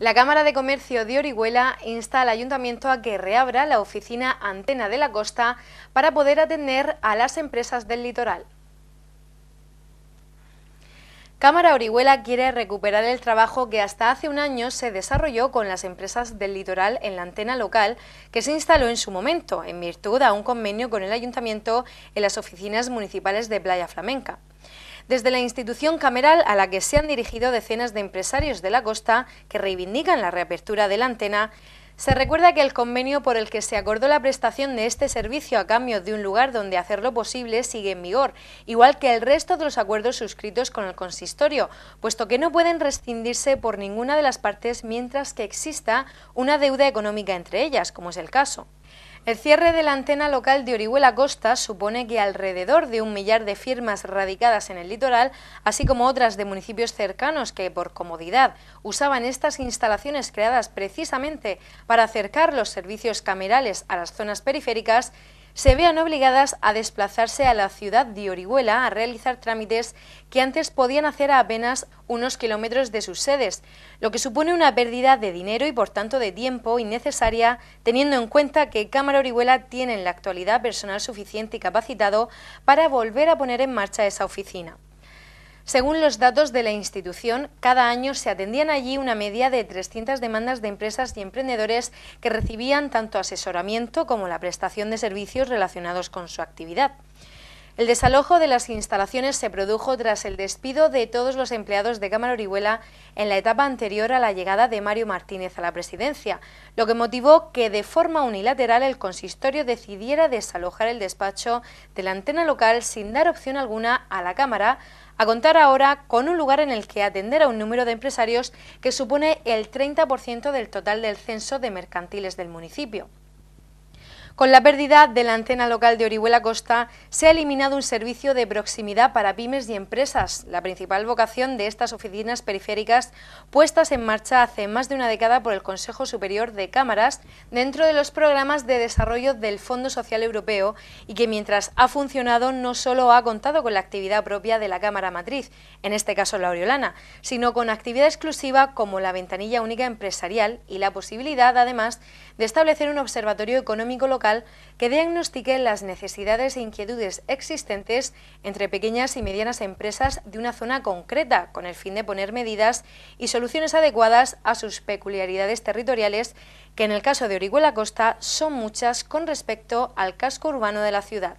La Cámara de Comercio de Orihuela insta al Ayuntamiento a que reabra la oficina Antena de la Costa para poder atender a las empresas del litoral. Cámara Orihuela quiere recuperar el trabajo que hasta hace un año se desarrolló con las empresas del litoral en la antena local que se instaló en su momento, en virtud a un convenio con el Ayuntamiento en las oficinas municipales de Playa Flamenca desde la institución cameral a la que se han dirigido decenas de empresarios de la costa que reivindican la reapertura de la antena, se recuerda que el convenio por el que se acordó la prestación de este servicio a cambio de un lugar donde hacerlo posible sigue en vigor, igual que el resto de los acuerdos suscritos con el consistorio, puesto que no pueden rescindirse por ninguna de las partes mientras que exista una deuda económica entre ellas, como es el caso. El cierre de la antena local de Orihuela Costa supone que alrededor de un millar de firmas radicadas en el litoral, así como otras de municipios cercanos que por comodidad usaban estas instalaciones creadas precisamente para acercar los servicios camerales a las zonas periféricas, se vean obligadas a desplazarse a la ciudad de Orihuela a realizar trámites que antes podían hacer a apenas unos kilómetros de sus sedes, lo que supone una pérdida de dinero y por tanto de tiempo innecesaria, teniendo en cuenta que Cámara Orihuela tiene en la actualidad personal suficiente y capacitado para volver a poner en marcha esa oficina. Según los datos de la institución, cada año se atendían allí una media de 300 demandas de empresas y emprendedores que recibían tanto asesoramiento como la prestación de servicios relacionados con su actividad. El desalojo de las instalaciones se produjo tras el despido de todos los empleados de Cámara Orihuela en la etapa anterior a la llegada de Mario Martínez a la presidencia, lo que motivó que de forma unilateral el consistorio decidiera desalojar el despacho de la antena local sin dar opción alguna a la Cámara a contar ahora con un lugar en el que atender a un número de empresarios que supone el 30% del total del censo de mercantiles del municipio. Con la pérdida de la antena local de Orihuela Costa, se ha eliminado un servicio de proximidad para pymes y empresas, la principal vocación de estas oficinas periféricas puestas en marcha hace más de una década por el Consejo Superior de Cámaras dentro de los programas de desarrollo del Fondo Social Europeo y que mientras ha funcionado no solo ha contado con la actividad propia de la Cámara Matriz, en este caso la Oriolana, sino con actividad exclusiva como la ventanilla única empresarial y la posibilidad además de establecer un observatorio económico local que diagnostique las necesidades e inquietudes existentes entre pequeñas y medianas empresas de una zona concreta, con el fin de poner medidas y soluciones adecuadas a sus peculiaridades territoriales, que en el caso de Orihuela Costa son muchas con respecto al casco urbano de la ciudad.